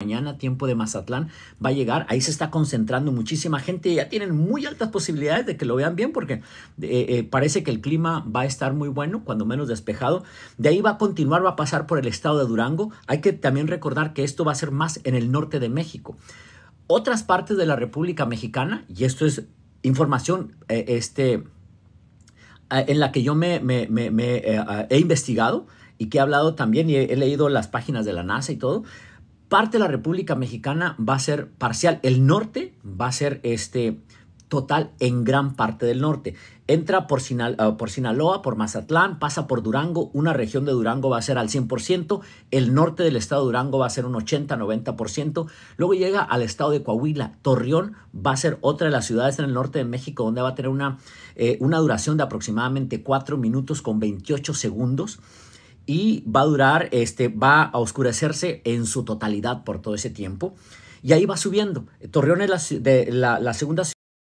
mañana, tiempo de Mazatlán, va a llegar. Ahí se está concentrando muchísima gente. y Ya tienen muy altas posibilidades de que lo vean bien porque eh, eh, parece que el clima va a estar muy bueno, cuando menos despejado. De ahí va a continuar, va a pasar por el estado de Durango. Hay que también recordar que esto va a ser más en el norte de México. Otras partes de la República Mexicana, y esto es información eh, este, en la que yo me, he investigado y que he hablado también y he leído las páginas de la NASA y todo, parte de la República Mexicana va a ser parcial. El norte va a ser este total en gran parte del norte. Entra por, eh, Sinaloa, por Mazatlán, pasa por Durango, una región de Durango va a ser al 100%, el norte del estado de Durango va a ser un 80-90%, luego llega al estado de Coahuila, Torreón va a ser otra de las ciudades en el norte de México donde va a tener una, eh, una duración de aproximadamente 4 minutos con 28 segundos y va a durar, este, va a oscurecerse en su totalidad por todo ese tiempo. Y ahí va subiendo. Torreón es de, la, la segunda ciudad.